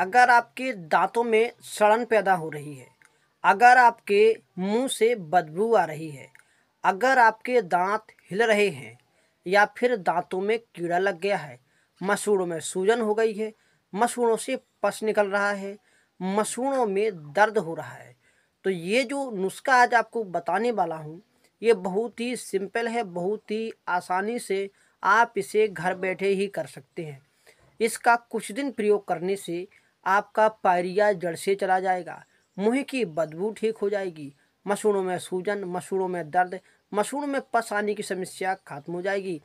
अगर आपके दांतों में सड़न पैदा हो रही है अगर आपके मुंह से बदबू आ रही है अगर आपके दांत हिल रहे हैं या फिर दांतों में कीड़ा लग गया है मसूड़ों में सूजन हो गई है मसूड़ों से पस निकल रहा है मसूड़ों में दर्द हो रहा है तो ये जो नुस्खा आज आपको बताने वाला हूँ ये बहुत ही सिंपल है बहुत ही आसानी से आप इसे घर बैठे ही कर सकते हैं इसका कुछ दिन प्रयोग करने से आपका पायरिया जड़ से चला जाएगा मुँह की बदबू ठीक हो जाएगी मसूड़ों में सूजन मसूड़ों में दर्द मसूड़ों में पस आने की समस्या खत्म हो जाएगी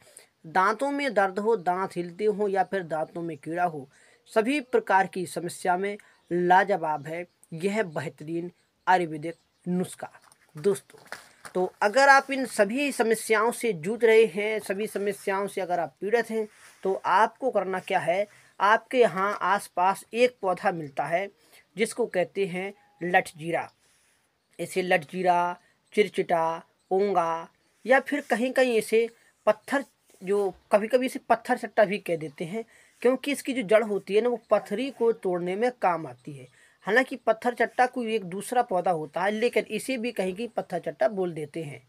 दांतों में दर्द हो दांत हिलते हो या फिर दांतों में कीड़ा हो सभी प्रकार की समस्या में लाजवाब है यह बेहतरीन आयुर्वेदिक नुस्खा दोस्तों तो अगर आप इन सभी समस्याओं से जूझ रहे हैं सभी समस्याओं से अगर आप पीड़ित हैं तो आपको करना क्या है आपके यहाँ आसपास एक पौधा मिलता है जिसको कहते हैं लठ जीरा इसे लठ जीरा चिरचिटा ओंगा या फिर कहीं कहीं इसे पत्थर जो कभी कभी इसे पत्थर चट्टा भी कह देते हैं क्योंकि इसकी जो जड़ होती है ना वो पत्थरी को तोड़ने में काम आती है हालांकि पत्थर चट्टा कोई एक दूसरा पौधा होता है लेकिन इसे भी कहीं कहीं पत्थर चट्टा बोल देते हैं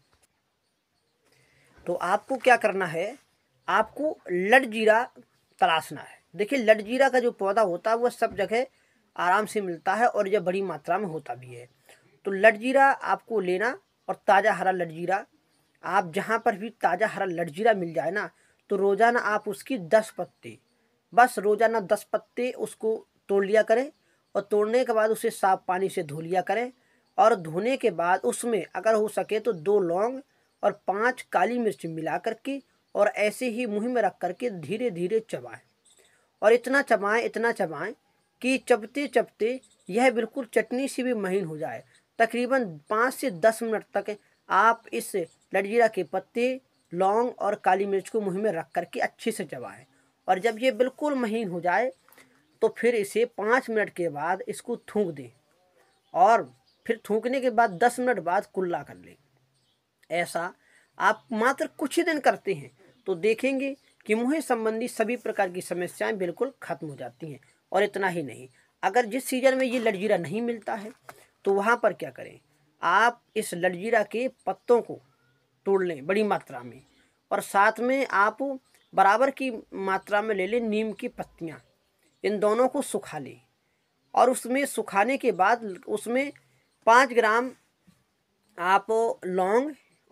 तो आपको क्या करना है आपको लड़ जीरा तलाशना है देखिए लटजीरा का जो पौधा होता है वह सब जगह आराम से मिलता है और यह बड़ी मात्रा में होता भी है तो लटजीरा आपको लेना और ताज़ा हरा लटजीरा आप जहाँ पर भी ताज़ा हरा लटजीरा मिल जाए ना तो रोज़ाना आप उसकी दस पत्ते बस रोज़ाना दस पत्ते उसको तोड़ लिया करें और तोड़ने के बाद उसे साफ पानी से धो लिया करें और धोने के बाद उसमें अगर हो सके तो दो लौंग और पांच काली मिर्च मिला करके और ऐसे ही मुँह में रख करके धीरे धीरे चबाएं और इतना चबाएं इतना चबाएं कि चबते चबते यह बिल्कुल चटनी सी भी महीन हो जाए तकरीबन पाँच से दस मिनट तक आप इस लटजीरा के पत्ते लौंग और काली मिर्च को मुँह में रख करके अच्छे से चबाएं और जब ये बिल्कुल महीन हो जाए तो फिर इसे पाँच मिनट के बाद इसको थूक दें और फिर थूकने के बाद दस मिनट बाद कुल्ला कर लें ऐसा आप मात्र कुछ ही दिन करते हैं तो देखेंगे कि मुँह संबंधी सभी प्रकार की समस्याएं बिल्कुल खत्म हो जाती हैं और इतना ही नहीं अगर जिस सीजन में ये लड़जीरा नहीं मिलता है तो वहाँ पर क्या करें आप इस लड़जीरा के पत्तों को तोड़ लें बड़ी मात्रा में और साथ में आप बराबर की मात्रा में ले लें नीम की पत्तियाँ इन दोनों को सुखा लें और उसमें सुखाने के बाद उसमें पाँच ग्राम आप लौंग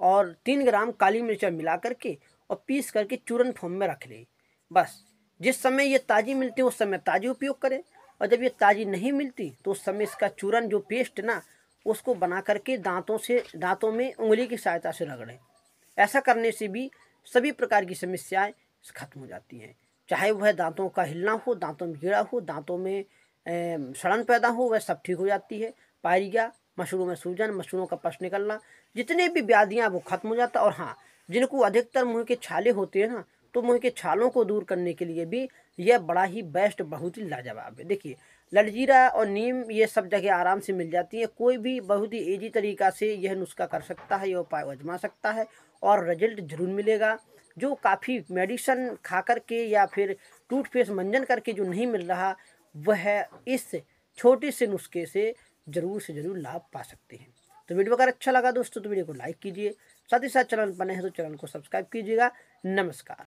और तीन ग्राम काली मिर्चा मिला करके और पीस करके चूरन फॉर्म में रख लें बस जिस समय ये ताज़ी मिलती है उस समय ताज़ी उपयोग करें और जब ये ताज़ी नहीं मिलती तो उस समय इसका चूरन जो पेस्ट ना उसको बना करके दांतों से दांतों में उंगली की सहायता से रगड़ें ऐसा करने से भी सभी प्रकार की समस्याएं खत्म हो जाती हैं चाहे वह दांतों का हिलना हो दांतों में गिरा हो दांतों में सड़न पैदा हो वह सब ठीक हो जाती है पायरिया मशरूम में सूजन मशरूमों का पश निकलना जितने भी व्याधियाँ वो खत्म हो जाता और हाँ जिनको अधिकतर मुँह के छाले होते हैं ना तो मुँह के छालों को दूर करने के लिए भी यह बड़ा ही बेस्ट बहुत ही लाजवाब है देखिए ललजीरा और नीम ये सब जगह आराम से मिल जाती है कोई भी बहुत ही ईजी तरीका से यह नुस्खा कर सकता है यह उपाय आजमा सकता है और रिजल्ट जरूर मिलेगा जो काफ़ी मेडिसन खा करके या फिर टूथपेस्ट मंजन करके जो नहीं मिल रहा वह इस छोटे से नुस्खे से ज़रूर से ज़रूर लाभ पा सकते हैं तो वीडियो अगर अच्छा लगा दोस्तों तो वीडियो को लाइक कीजिए साथ ही साथ चैनल पर नए हैं तो चैनल को सब्सक्राइब कीजिएगा नमस्कार